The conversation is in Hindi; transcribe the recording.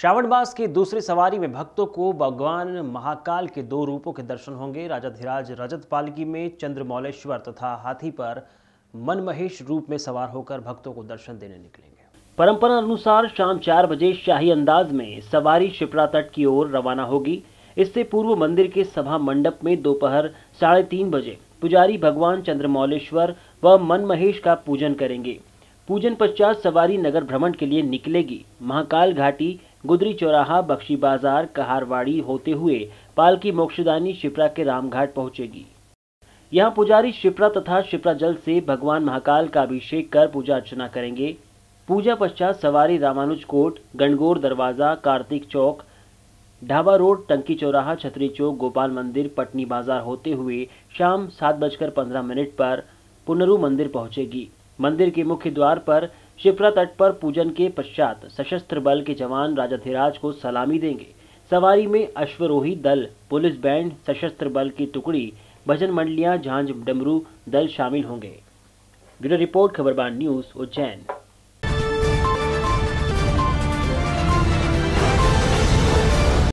श्रावण मास की दूसरी सवारी में भक्तों को भगवान महाकाल के दो रूपों के दर्शन होंगे राजा धीराज रजत पालकी में चंद्रमौलेश्वर तथा हाथी पर मनमहेश रूप में सवार होकर भक्तों को दर्शन देने निकलेंगे परंपरा अनुसार शाम चार बजे शाही अंदाज में सवारी शिप्रा तट की ओर रवाना होगी इससे पूर्व मंदिर के सभा मंडप में दोपहर साढ़े तीन बजे पुजारी भगवान चंद्रमौलेश्वर व मनमहेश का पूजन करेंगे पूजन पश्चात सवारी नगर भ्रमण के लिए निकलेगी महाकाल घाटी गुदरी चौराहा बख्शी बाजार कहारवाड़ी होते हुए पालकी मोक्षदानी शिप्रा के रामघाट पहुंचेगी यहाँ पुजारी शिप्रा तथा शिप्रा जल से भगवान महाकाल का अभिषेक कर पूजा अर्चना करेंगे पूजा पश्चात सवारी रामानुज कोट गणगोर दरवाजा कार्तिक चौक ढाबा रोड टंकी चौराहा छतरी चौक गोपाल मंदिर पटनी बाजार होते हुए शाम सात बजकर पंद्रह मिनट पर पुनरु मंदिर पहुंचेगी मंदिर के मुख्य द्वार पर शिप्रा तट पर पूजन के पश्चात सशस्त्र बल के जवान राजाधिराज को सलामी देंगे सवारी में अश्वरोही दल पुलिस बैंड सशस्त्र बल की टुकड़ी भजन मंडलियां झांझ डमरू दल शामिल होंगे bureau report Khabarban news Ujjain